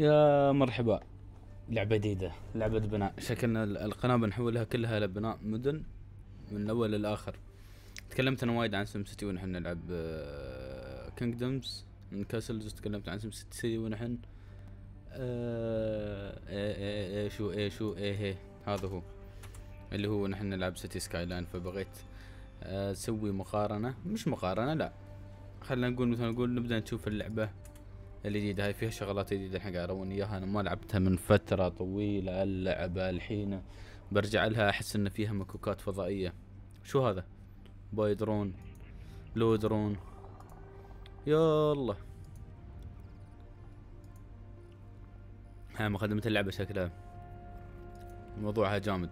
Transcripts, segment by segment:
يا مرحبا لعبة جديدة لعبة بناء شكلنا القناة بنحولها كلها لبناء مدن من الأول للآخر تكلمت أنا وايد عن سم سيتي ونحن نلعب كينجدومز من كاسلز تكلمت عن سم سيتي ونحن آه إيه،, ايه ايه ايه شو ايه شو ايه ايه هذا هو اللي هو نحن نلعب سيتي سكاي لاين فبغيت اسوي آه، مقارنة مش مقارنة لا خلينا نقول مثلا نقول نبدأ نشوف اللعبة الجديدة هاي فيها شغلات جديدة الحين قاعد اروني اياها انا ما لعبتها من فترة طويلة اللعبة الحين برجع لها احس ان فيها مكوكات فضائية شو هذا؟ باي درون لو درون يلا هاي مقدمة اللعبة شكلها موضوعها جامد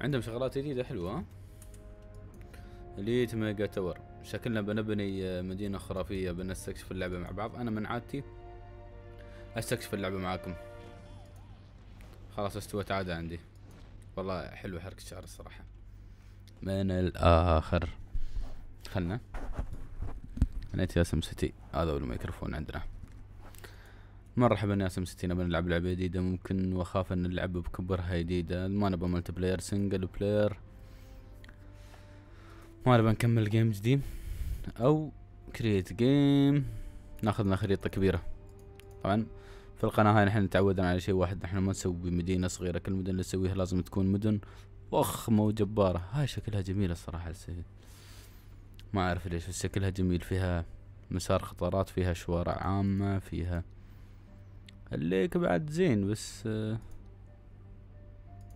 عندهم شغلات جديدة حلوة ها؟ ليت ميجا تور شكلنا بنبني مدينة خرافية بنستكشف اللعبة مع بعض أنا من عادتي استكشف اللعبة معاكم خلاص استوت عادة عندي والله حلو حركة الشعر الصراحة من الآخر خلنا يا ياسم ستي هذا هو الميكروفون عندنا مرحبا ياسم ستي نبي نلعب لعبة جديدة ممكن واخاف ان اللعبة بكبرها جديدة ما نبى ملتي بلاير سنجل بلاير ما نبى نكمل جيم جديد او كريت جيم ناخذ لنا خريطه كبيره طبعا في القناه هاي نحن تعودنا على شيء واحد نحن ما نسوي مدينه صغيره كل المدن اللي نسويها لازم تكون مدن ضخمه وجباره هاي شكلها جميله الصراحه السيد ما اعرف ليش بس شكلها جميل فيها مسار خطرات فيها شوارع عامه فيها الليك بعد زين بس آه،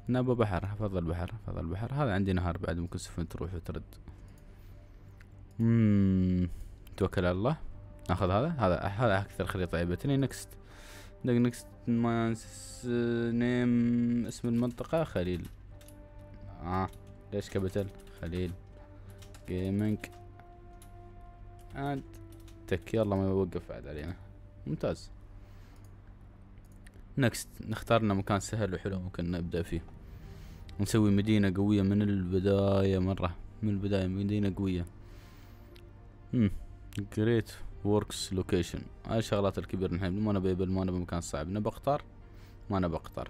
نبى بحر افضل البحر افضل البحر هذا عندي نهار بعد ممكن سفن تروح وترد اممم توكل على الله ناخذ هذا هذا هذا اكثر خريطه عيبتني نكست دق نكست مانس نيم اسم المنطقه خليل اه ليش كابيتال خليل جيمنج اند تك يلا ما يوقف بعد علينا ممتاز نكست نختارنا مكان سهل وحلو ممكن نبدأ فيه نسوي مدينة قوية من البداية مرة من البداية مدينة قوية جريت وركس لوكيشن هاي الشغلات الكبيرة نحن ما نبي ما نبي مكان صعب نبي اختار ما نبي اختار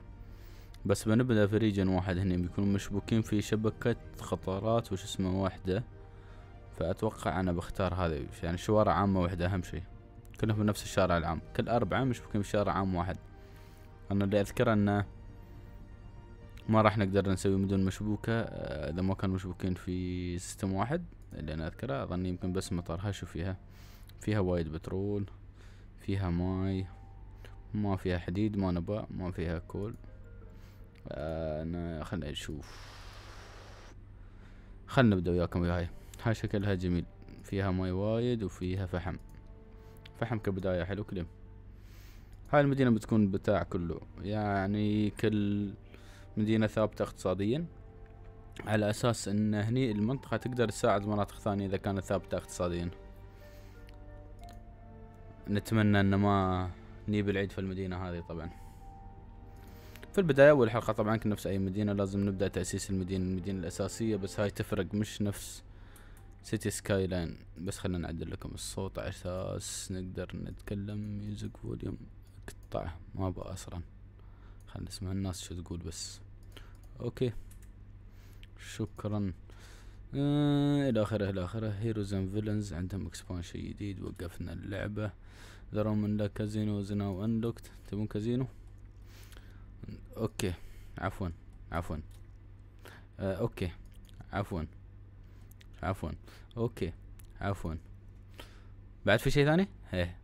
بس بنبدا في ريجن واحد هنا بيكونوا مشبوكين في شبكة خطرات وش اسمه واحدة فاتوقع انا بختار هذا يعني شوارع عامة واحدة اهم شي كلهم في نفس الشارع العام كل اربعة مشبوكين في شارع عام واحد انا اللي اذكره انه ما راح نقدر نسوي مدن مشبوكة آه، اذا ما كانوا مشبوكين في سيستم واحد اللي انا اذكره اظن يمكن بس مطارها شو فيها فيها وايد بترول فيها ماي ما فيها حديد ما نبا ما فيها كول آه، انا خلنا نشوف خلنا نبدأ وياكم وياي هاي شكلها جميل فيها ماي وايد وفيها فحم فحم كبداية حلو كلم هاي المدينة بتكون بتاع كله يعني كل مدينة ثابتة اقتصاديا على أساس أن هني المنطقة تقدر تساعد مناطق ثانية إذا كانت ثابتة اقتصاديا نتمنى أن ما نجيب العيد في المدينة هذه طبعا في البداية أول حلقة طبعا كنفس أي مدينة لازم نبدأ تأسيس المدينة المدينة الأساسية بس هاي تفرق مش نفس سيتي سكاي لاين بس خلنا نعدل لكم الصوت على اساس نقدر نتكلم ميوزك فوليوم قطعه ما ابغى اصلا خلنا نسمع الناس شو تقول بس اوكي شكرا آه الى اخره الى اخره هيروز اند فيلنز عندهم اكسبانشن جديد وقفنا اللعبه ذروا من لا كازينو ناو انلوكت تبون كازينو اوكي عفوا عفوا آه اوكي عفوا عفوا اوكي عفوا بعد في شيء ثاني ايه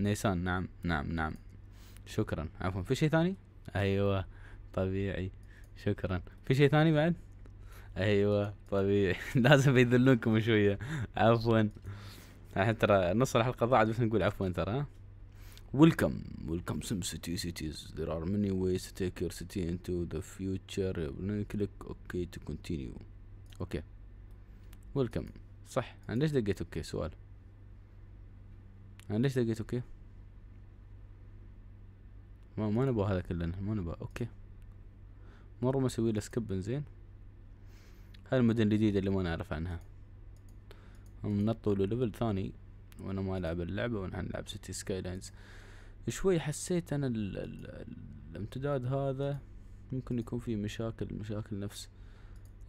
نيسان نعم نعم نعم شكرا عفوا في شيء ثاني ايوه طبيعي شكرا في شيء ثاني بعد ايوه طبيعي لازم يذلونكم شويه عفوا الحين ترى نص الحلقه ضاعت بس نقول عفوا ترى ويلكم ويلكم سم سيتي سيتيز There are many ways to take your city into the future. Click OK to continue. اوكي. ويلكم صح، انا ليش دقيت اوكي سؤال؟ انا ليش دقيت اوكي؟ ما ما نبغى هذا كله ما نبغى اوكي. مرة مسوي له سكيب زين هاي المدن الجديدة اللي ما نعرف عنها نطوا له ليفل ثاني وانا ما العب اللعبة وانا نلعب سيتي سكاي لاينز شوي حسيت انا ال الـ الامتداد هذا ممكن يكون فيه مشاكل مشاكل نفس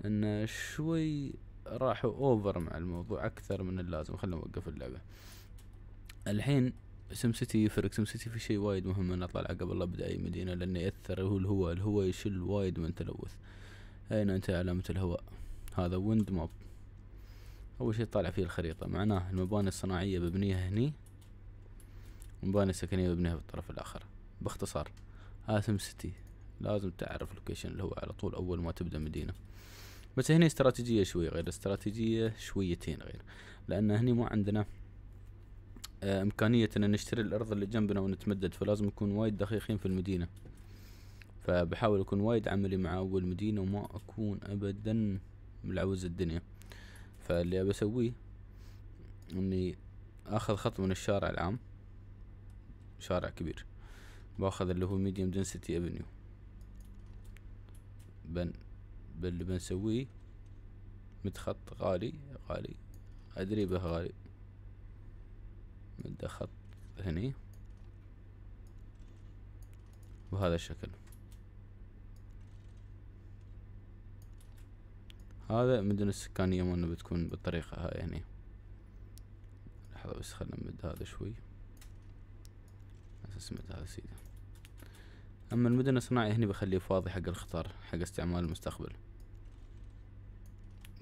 انه شوي راحوا اوفر مع الموضوع اكثر من اللازم خلنا نوقف اللعبة الحين سم سيتي يفرق سم سيتي في شيء وايد مهم ان اطلع قبل لا ابدا اي مدينه لانه ياثر هو الهواء الهواء يشل وايد من تلوث اين انت علامه الهواء هذا ويند ماب اول شيء طالع فيه الخريطه معناه المباني الصناعيه ببنيها هني المباني السكنيه ببنيها بالطرف الاخر باختصار اسم آه، سيتي لازم تعرف لوكيشن اللي هو على طول اول ما تبدا مدينه بس هني استراتيجيه شوي غير استراتيجيه شويتين غير لان هني ما عندنا آه، امكانيه ان نشتري الارض اللي جنبنا ونتمدد فلازم نكون وايد دقيقين في المدينه فبحاول اكون وايد عملي مع اول مدينه وما اكون ابدا ملعوز الدنيا فاللي ابى اسويه اني اخذ خط من الشارع العام شارع كبير باخذ اللي هو ميديوم دنسيتي افنيو بن باللي بنسويه متخط غالي غالي ادري به غالي نبدأ خط هني بهذا الشكل هذا المدن السكانية مالنا بتكون بالطريقة هاي هني لحظة بس خلنا نمد هذا شوي اساس نمد هذا سيدا اما المدن الصناعية هني بخليه فاضي حق الخطر حق استعمال المستقبل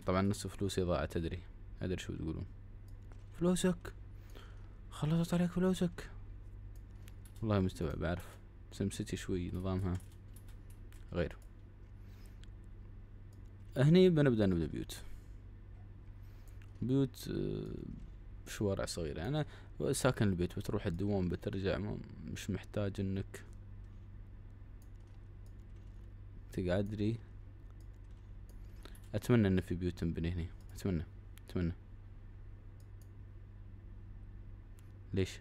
طبعا نص فلوسي ضاعت ادري ادري شو بتقولون فلوسك خلصت عليك فلوسك والله مستوعب أعرف سم سيتي شوي نظامها غير هني بنبدأ نبدأ بيوت بيوت آه، شوارع صغيرة أنا ساكن البيت بتروح الدوام بترجع مش محتاج إنك تقعد لي أتمنى إن في بيوت تنبني هني أتمنى أتمنى ليش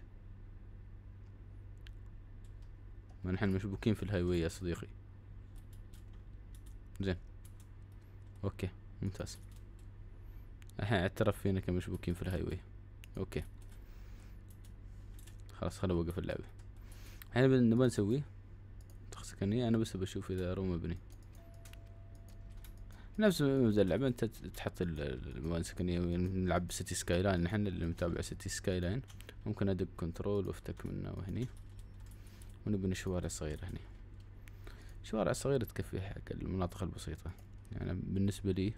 ما نحن مشبوكين في الهايوي يا صديقي زين اوكي ممتاز الحين اعترف فينا كمشبوكين في الهايوي اوكي خلاص خلنا وقف اللعبة الحين نبغى نسويه تخصك انا بس بشوف اذا روم مبني نفس اللعبه انت تحط المواد السكنيه يعني نلعب بسيتي سكاي لاين نحن اللي متابع سيتي سكاي لاين ممكن ادق كنترول وافتك منه وهني ونبني شوارع صغيره هني شوارع صغيره تكفي حق المناطق البسيطه يعني بالنسبه لي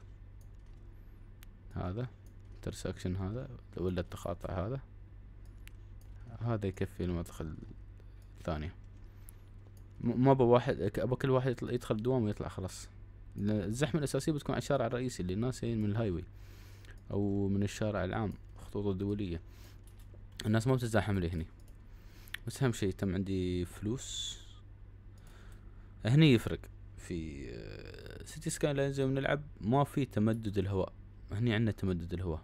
هذا الترسكشن هذا ولا التقاطع هذا هذا يكفي المناطق الثانية ما واحد ابغى كل واحد يدخل دوام ويطلع خلاص الزحمة الأساسية بتكون على الشارع الرئيسي اللي الناس جايين من الهاي أو من الشارع العام الخطوط الدولية الناس ما بتتزاحم لي هني بس أهم شي تم عندي فلوس هني يفرق في سيتي سكاي لاينز يوم نلعب ما في تمدد الهواء هني عندنا تمدد الهواء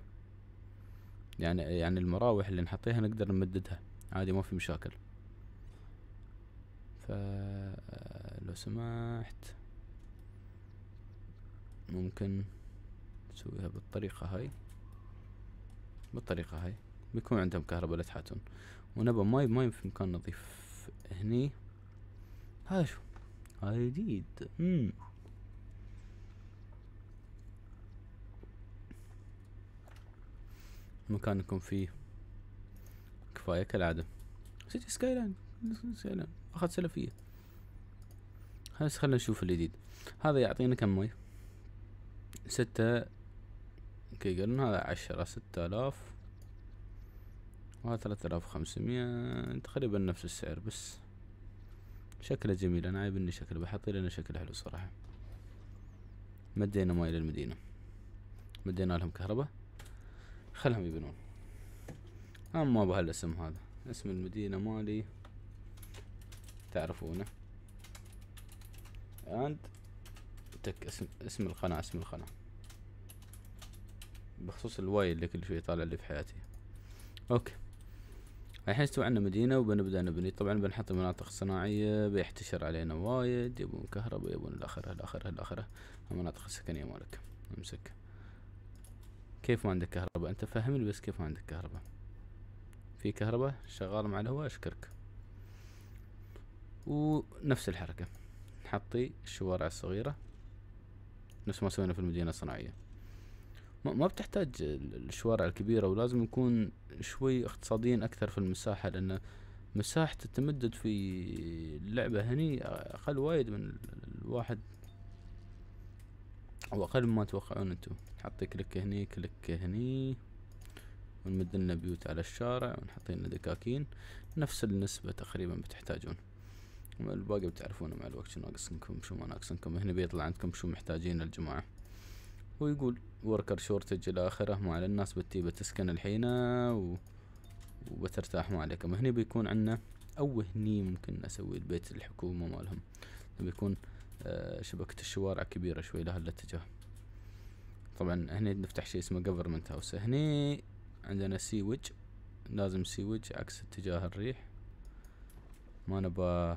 يعني يعني المراوح اللي نحطيها نقدر نمددها عادي ما في مشاكل فلو آه، سمحت ممكن نسويها بالطريقة هاي بالطريقة هاي بيكون عندهم كهرباء لا تحاتون ونبى ماي ماي في مكان نظيف هني هذا شو هاي جديد مم. يكون فيه كفاية كالعادة سيتي سكاي لاين سكاي لاين اخذ سلفية هسه خلينا نشوف الجديد هذا يعطينا كم مي ستة اوكي قلنا هذا عشرة ستة آلاف وهذا ثلاثة آلاف وخمسمية تقريبا نفس السعر بس شكله جميل أنا عايبني شكله بحط لنا شكل حلو صراحة مدينا ماي للمدينة مدينا لهم كهرباء خلهم يبنون أما بهالاسم هذا اسم المدينة مالي تعرفونه and تك اسم اسم القناة اسم القناة بخصوص الواي اللي كل شوي طالع لي في حياتي اوكي الحين استوى عنا مدينة وبنبدأ نبني طبعا بنحط مناطق صناعية بيحتشر علينا وايد يبون كهرباء يبون الآخرة الآخرة الآخرة المناطق السكنية مالك امسك كيف ما عندك كهرباء انت فهمني بس كيف ما عندك كهرباء في كهرباء شغال مع الهواء اشكرك ونفس الحركة نحطي الشوارع الصغيرة نفس ما سوينا في المدينة الصناعية ما بتحتاج الشوارع الكبيرة ولازم نكون شوي اقتصاديين أكثر في المساحة لأن مساحة التمدد في اللعبة هني أقل وايد من الواحد أو أقل مما تتوقعون أنتم حطي كليك هني كليك هني ونمد لنا بيوت على الشارع ونحط لنا دكاكين نفس النسبة تقريبا بتحتاجون الباقي بتعرفونه مع الوقت شو ناقصنكم شو ما ناقصنكم هنا بيطلع عندكم شو محتاجين الجماعة هو يقول وركر شورتج الى اخره مع الناس بتي بتسكن الحين و... وبترتاح ما عليكم هنا بيكون عندنا او هني ممكن اسوي البيت الحكومة مالهم بيكون آه، شبكة الشوارع كبيرة شوي لهالاتجاه طبعا هنا نفتح شيء اسمه government house هنا عندنا سيوج لازم سيوج عكس اتجاه الريح ما نبى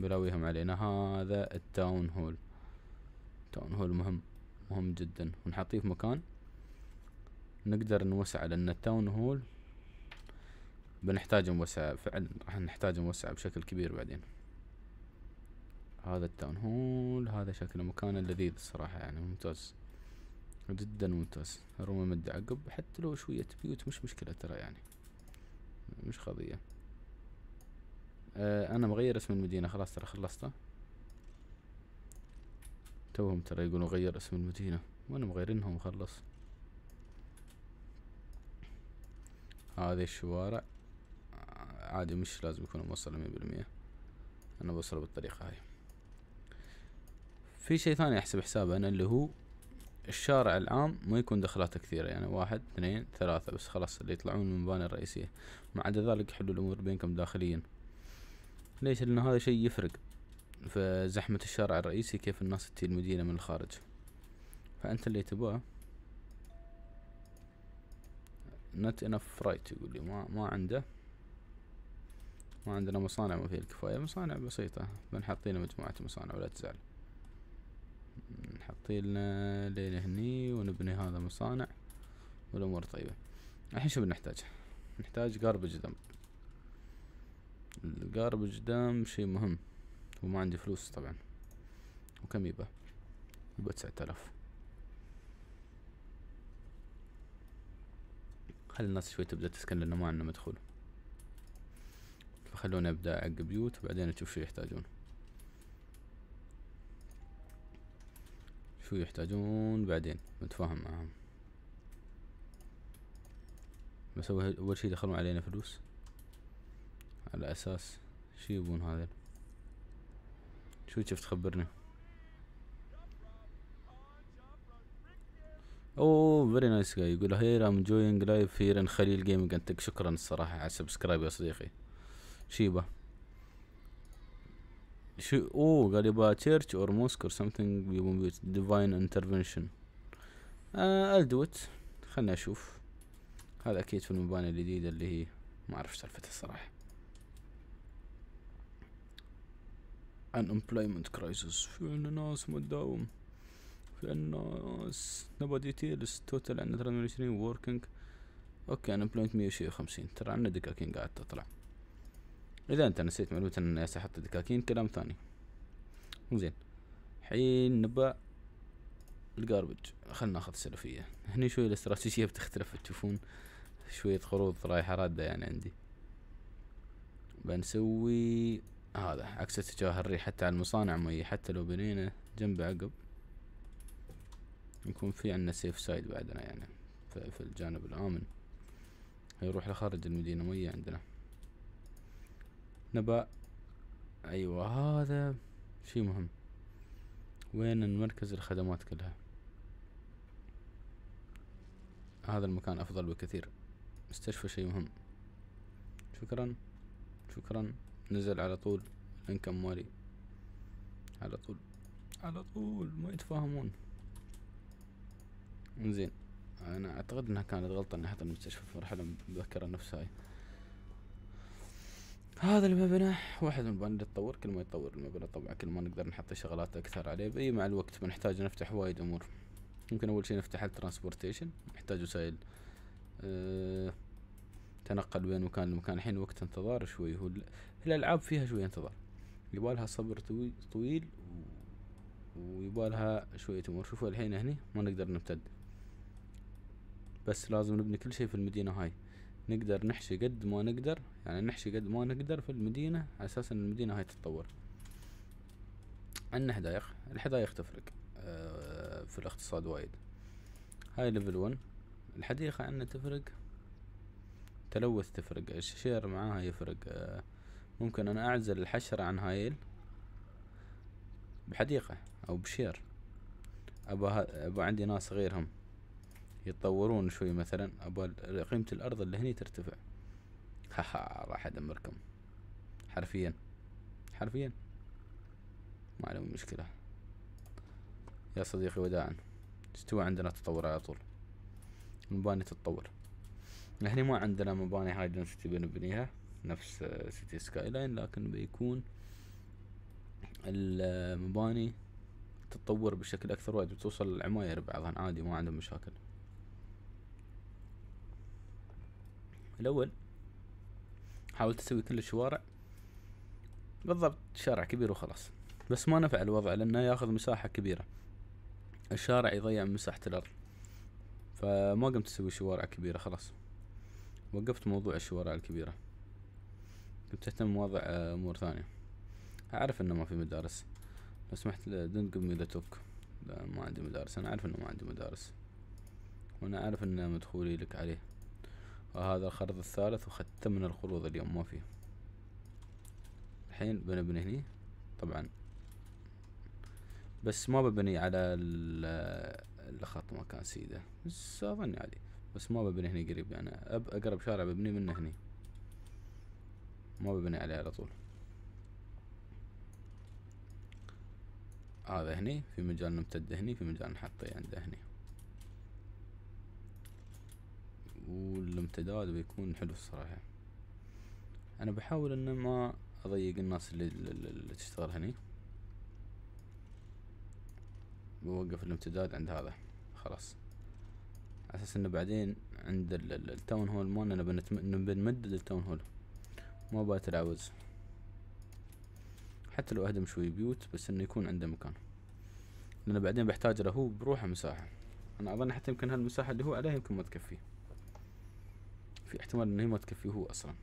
بلاويهم علينا هذا التاون هول تاون هول مهم مهم جدا ونحطيه في مكان نقدر نوسعه لأن التاون هول بنحتاج نوسعه فعلا راح نحتاج نوسعه بشكل كبير بعدين هذا التاون هول هذا شكله مكانه لذيذ الصراحة يعني ممتاز جدا ممتاز روما مد عقب حتى لو شوية بيوت مش مشكلة ترى يعني مش قضية آه انا مغير اسم المدينة خلاص ترى خلصته توهم ترى يقولون غير اسم المدينة وانا مغيرنهم ومخلص هذه الشوارع عادي مش لازم يكونوا موصلة مية بالمية انا بوصله بالطريقة هاي في شيء ثاني احسب حسابه انا اللي هو الشارع العام ما يكون دخلاته كثيرة يعني واحد اثنين ثلاثة بس خلاص اللي يطلعون من المباني الرئيسية ما عدا ذلك حلوا الامور بينكم داخليا ليش لأن هذا شيء يفرق في زحمة الشارع الرئيسي كيف الناس تجي المدينة من الخارج فأنت اللي تبغاه not enough right يقول لي ما ما عنده ما عندنا مصانع ما فيها الكفاية مصانع بسيطة بنحطينا مجموعة مصانع ولا تزعل نحطيلنا لنا لين هني ونبني هذا مصانع والأمور طيبة الحين شو بنحتاج نحتاج garbage dump الجاربج دام شيء مهم وما عندي فلوس طبعا وكم يبقى يبقى تسعة آلاف خلي الناس شوي تبدأ تسكن لأنه ما عندنا مدخول فخلونا أبدأ عق بيوت وبعدين أشوف شو يحتاجون شو يحتاجون بعدين نتفاهم معهم بس أول شي دخلوا علينا فلوس على اساس شو يبون هذا شو شفت خبرني اوه فيري نايس جاي يقول هي ام جوينج لايف هير ان خليل جيمنج انتك شكرا الصراحه على السبسكرايب يا صديقي شيبا شو اوه قال يبا تشيرش اور موسك اور سمثينج يبون ديفاين انترفنشن ال دو ات خلنا اشوف هذا اكيد في المباني الجديده اللي هي ما اعرف سالفتها الصراحه unemployment crisis في عندنا ناس متداوم في عندنا ناس نبغى ديتيلز توتال عندنا ثلاثة وعشرين working اوكي unemployment مية وشي وخمسين ترى عندنا دكاكين قاعد تطلع اذا انت نسيت معلومة ان الناس حط دكاكين كلام ثاني زين حين نبى الجاربج خلنا ناخذ سلفية هني شوي الاستراتيجية بتختلف تشوفون شوية خروط رايحة رادة يعني عندي بنسوي هذا عكس اتجاه الريح حتى على المصانع مي حتى لو بنينا جنب عقب يكون في عنا سيف سايد بعدنا يعني في الجانب الآمن يروح لخارج المدينة مية عندنا نبأ أيوة هذا شي مهم وين مركز الخدمات كلها هذا المكان أفضل بكثير مستشفى شي مهم شكرا شكرا نزل على طول انكم مالي على طول على طول ما يتفاهمون انزين انا اعتقد انها كانت غلطة اني احط المستشفى في مرحلة مبكرة نفس هاي هذا المبنى واحد من بند تطور كل ما يتطور المبنى طبعا كل ما نقدر نحط شغلات اكثر عليه بي مع الوقت بنحتاج نفتح وايد امور ممكن اول شي نفتح الترانسبورتيشن نحتاج وسائل أه تنقل بين مكان لمكان الحين وقت انتظار شوي هو الالعاب فيها شوي انتظار يبالها صبر طويل ويبالها شوية امور شوفوا الحين هني ما نقدر نمتد بس لازم نبني كل شيء في المدينة هاي نقدر نحشي قد ما نقدر يعني نحشي قد ما نقدر في المدينة على اساس ان المدينة هاي تتطور عندنا حدايق الحدايق تفرق آه، في الاقتصاد وايد هاي ليفل 1 الحديقة عندنا تفرق التلوث تفرق الشير معاها يفرق آه، ممكن انا اعزل الحشرة عن هايل بحديقة او بشير ابى ابى عندي ناس غيرهم يتطورون شوي مثلا ابى قيمة الارض اللي هني ترتفع هاها راح ادمركم حرفيا حرفيا ما عليهم مشكلة يا صديقي وداعا استوى عندنا تطور على طول نباني تتطور احنا ما عندنا مباني هاي دنسيتي بنبنيها نفس سيتي سكاي لاين لكن بيكون المباني تتطور بشكل اكثر وايد بتوصل العماير بعضها عادي ما عندهم مشاكل الاول حاولت تسوي كل الشوارع بالضبط شارع كبير وخلاص بس ما نفع الوضع لانه ياخذ مساحة كبيرة الشارع يضيع مساحة الارض فما قمت اسوي شوارع كبيرة خلاص وقفت موضوع الشوارع الكبيرة كنت أهتم بمواضيع آه، أمور ثانية أعرف إنه ما في مدارس لو سمحت دونت جيف مي ذا توك لا ما عندي مدارس أنا أعرف إنه ما عندي مدارس وأنا أعرف إن مدخولي لك عليه وهذا الخرض الثالث وختمنا القروض اليوم ما فيه الحين بنبني هني طبعا بس ما ببني على الخط ما كان سيده بس اظني عليه بس ما ببني هني قريب يعني أب أقرب شارع ببني منه هني ما ببني عليه على طول هذا هني في مجال نمتد هني في مجال نحطه عنده هني والامتداد بيكون حلو الصراحة أنا بحاول إن ما أضيق الناس اللي, اللي تشتغل هني بوقف الامتداد عند هذا خلاص اساس انه بعدين عند التاون هول مالنا بنمدد التاون هول ما بات العوز حتى لو اهدم شوي بيوت بس انه يكون عنده مكان لانه بعدين بحتاج له هو بروحه مساحة انا اظن حتى يمكن هالمساحة اللي هو عليها يمكن ما تكفيه في احتمال انه هي ما تكفي هو اصلا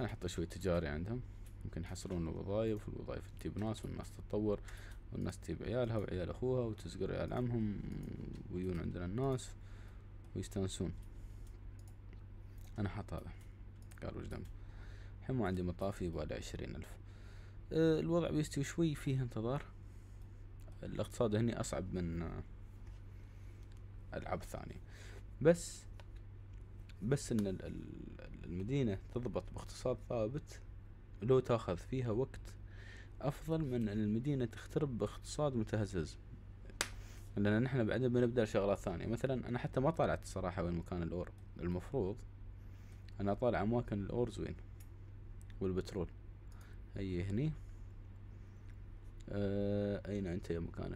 انا احط شوي تجاري عندهم يمكن يحصلون الوظايف والوظائف تجيب ناس والناس تتطور والناس تجيب عيالها وعيال أخوها وتزقر عيال عمهم ويجون عندنا الناس ويستانسون أنا حاط هذا قال وش دم الحين ما عندي مطافي بعد عشرين ألف أه، الوضع بيستوي شوي فيه انتظار الاقتصاد هني أصعب من أه، ألعاب ثانية بس بس إن المدينة تضبط باقتصاد ثابت لو تاخذ فيها وقت أفضل من أن المدينة تخترب باقتصاد متهزز لأن نحن بعدين بنبدأ شغلات ثانية مثلا أنا حتى ما طالعت الصراحة وين مكان الأور المفروض أنا طالع أماكن الأورز وين والبترول هي هني آه أين أنت يا مكان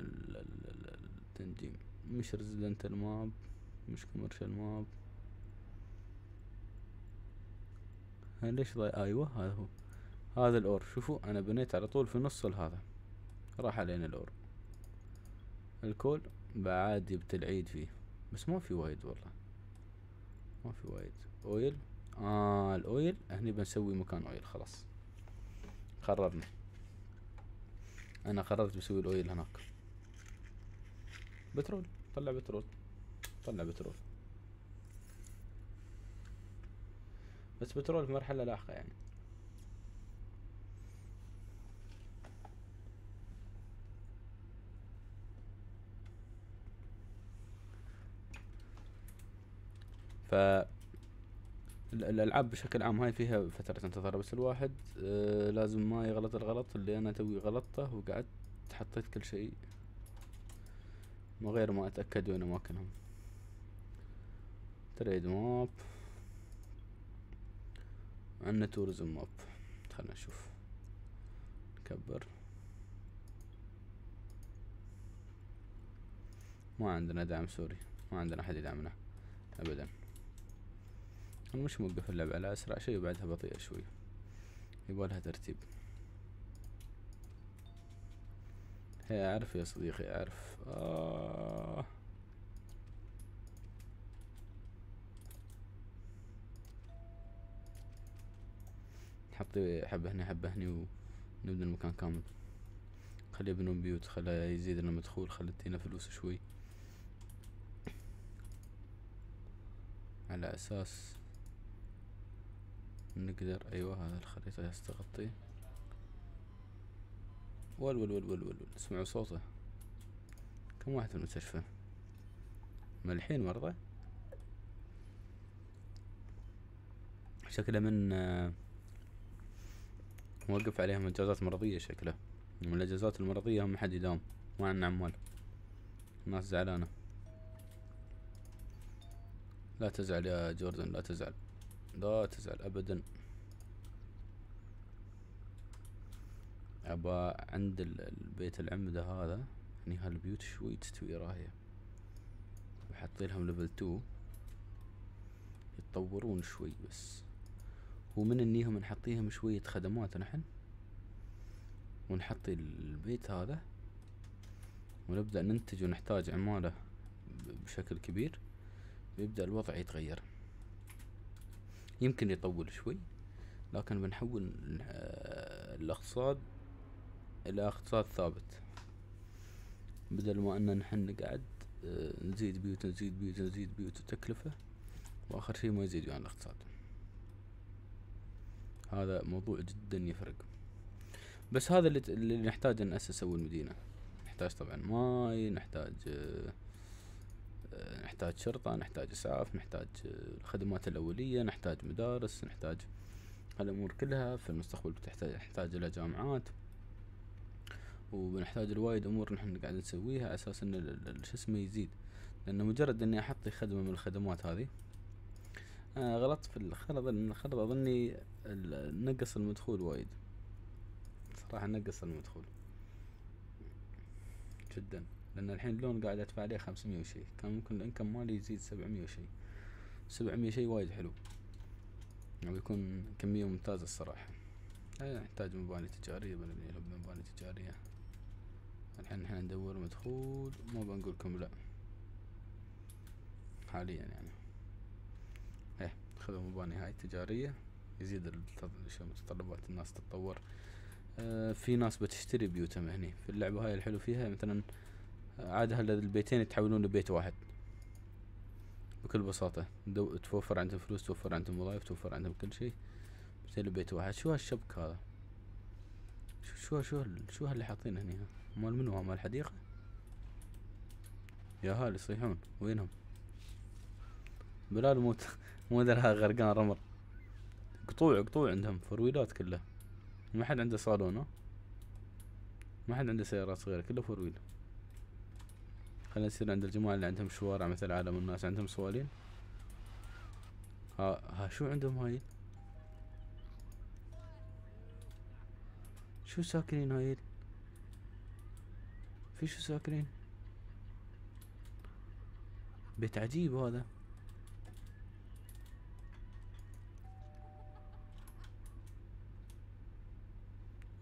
التنجيم مش ريزيدنت الماب مش كوميرشال ماب ليش ضايع أيوة هذا هو هذا الاور شوفوا انا بنيت على طول في نص هذا راح علينا الاور الكول بعد جبت العيد فيه بس ما في وايد والله ما في وايد اويل آه الاويل هني بنسوي مكان اويل خلاص قررنا انا قررت بسوي الاويل هناك بترول طلع بترول طلع بترول بس بترول في مرحلة لاحقة يعني ف الالعاب بشكل عام هاي فيها فتره انتظار بس الواحد آه لازم ما يغلط الغلط اللي انا توي غلطته وقعدت حطيت كل شيء من غير ما اتاكد وين اماكنهم تريد ماب عندنا تورزم ماب خلنا نشوف نكبر ما عندنا دعم سوري ما عندنا احد يدعمنا ابدا يكون مش موقف اللعب على أسرع شيء وبعدها بطيء شوي يبغى لها ترتيب هي أعرف يا صديقي أعرف آه. حطي حبة هنا حبة هنا ونبني المكان كامل خلي يبنون بيوت خلا يزيد لنا مدخول خلتينا فلوس شوي على أساس نقدر ايوه هذا الخريطة يستغطي ول ول ول ول ول اسمعوا صوته كم واحد في المستشفى ملحين مرضى شكله من آه، موقف عليهم اجازات مرضية شكله من الاجازات المرضية ما حد يداوم ما عندنا عمال الناس زعلانة لا تزعل يا جوردن لا تزعل لا تزعل ابدا ابا عند البيت العمدة هذا يعني هالبيوت شوي تستوي راهية بحطي لهم ليفل تو يتطورون شوي بس ومن انيهم نحطيهم شوية خدمات نحن ونحطي البيت هذا ونبدأ ننتج ونحتاج عمالة بشكل كبير يبدأ الوضع يتغير يمكن يطول شوي لكن بنحول آه، الاقتصاد الى اقتصاد ثابت بدل ما ان نحن نقعد آه، نزيد بيوت نزيد بيوت نزيد بيوت وتكلفة واخر شي ما يزيد عن يعني الاقتصاد هذا موضوع جدا يفرق بس هذا اللي, اللي نحتاج نأسسه أول مدينة نحتاج طبعا ماي نحتاج آه، آه، نحتاج شرطة نحتاج إسعاف نحتاج آه، الخدمات الأولية نحتاج مدارس نحتاج هالأمور كلها في المستقبل بتحتاج نحتاج إلى جامعات وبنحتاج لوايد أمور نحن قاعد نسويها على أساس إن شو اسمه يزيد لأن مجرد إني أحط خدمة من الخدمات هذه أنا آه، غلطت في الخرط إن الخرط أظني نقص المدخول وايد صراحة نقص المدخول جدا لأن الحين لون قاعد أدفع عليه خمسمية وشي كان ممكن الإنكم مالي يزيد سبعمية وشي سبعمية شي وايد حلو يعني يكون كمية ممتازة الصراحة أنا أحتاج مباني تجارية بنبني له مباني تجارية الحين نحن ندور مدخول ما بنقولكم لأ حاليا يعني ايه خذوا مباني هاي تجارية يزيد متطلبات الناس تتطور آه في ناس بتشتري بيوتهم هني في اللعبة هاي الحلو فيها مثلا اه عاد هلا البيتين يتحولون لبيت واحد بكل بساطة توفر عندهم فلوس توفر عندهم وظائف توفر عندهم كل شيء بيتين بيت واحد شو هالشبك هذا شو شو شو شو هاللي حاطينه هني مال منو مال الحديقة يا هال يصيحون وينهم بلال موت مو ذا غرقان رمر قطوع قطوع عندهم فرويلات كلها ما حد عنده صالون ما حد عنده سيارات صغيرة كله فرويل خلينا نصير عند الجماعة اللي عندهم شوارع مثل عالم الناس عندهم سوالين ها ها شو عندهم هايل شو ساكنين هايل في شو ساكنين بيت عجيب هذا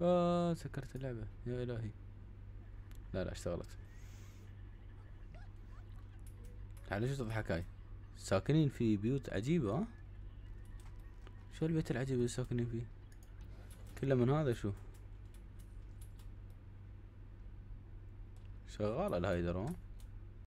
آه سكرت اللعبة يا إلهي لا لا اشتغلت على شو تضحك هاي ساكنين في بيوت عجيبة ها شو البيت العجيب اللي ساكنين فيه كله من هذا شو شغالة الهايدر ها